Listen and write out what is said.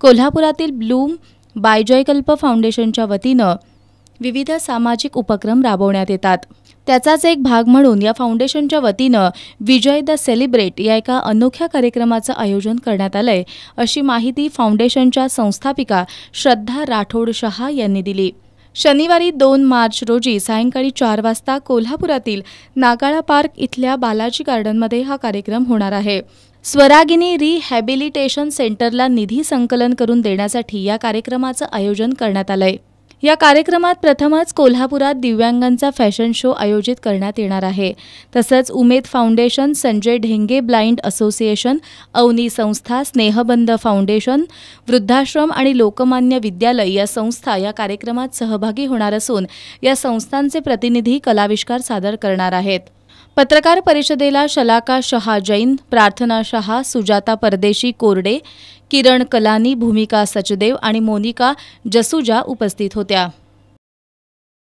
कोल्हापुरातील ब्लूम बायजॉयकल्प फाउंडेशनच्या वतीनं विविध सामाजिक उपक्रम राबवण्यात येतात त्याचाच एक भाग म्हणून या फाउंडेशनच्या वतीनं विजय द सेलिब्रेट या एका अनोख्या कार्यक्रमाचं आयोजन करण्यात आलंय अशी माहिती फाउंडेशनच्या संस्थापिका श्रद्धा राठोड शहा यांनी दिली शनिवारी दोन मार्च रोजी सायंकाळी चार वाजता कोल्हापुरातील नागाळा पार्क इथल्या बालाजी गार्डनमध्ये हा कार्यक्रम होणार आहे स्वरागिनी रिहॅबिलिटेशन सेंटरला निधी संकलन करून देण्यासाठी या कार्यक्रमाचं आयोजन करण्यात आलं आहे या कार्यक्रमात प्रथमच कोल्हापुरात दिव्यांगांचा फॅशन शो आयोजित करण्यात येणार आहे तसंच Umed foundation Sanjay Dhenge blind association Avani संस्था स्नेहबंध फाउंडेशन वृद्धाश्रम आणि लोकमान्य विद्यालय या संस्था या कार्यक्रमात सहभागी होणार असून या संस्थांचे प्रतिनिधी कलाविष्कार सादर करणार आहेत पत्रकार परिषदेला शलाका शहा जैन प्रार्थना शहा सुजाता परदेशी कोरडे किरण कलानी भूमिका सचदेव आणि मोनिका जसुजा उपस्थित होत्या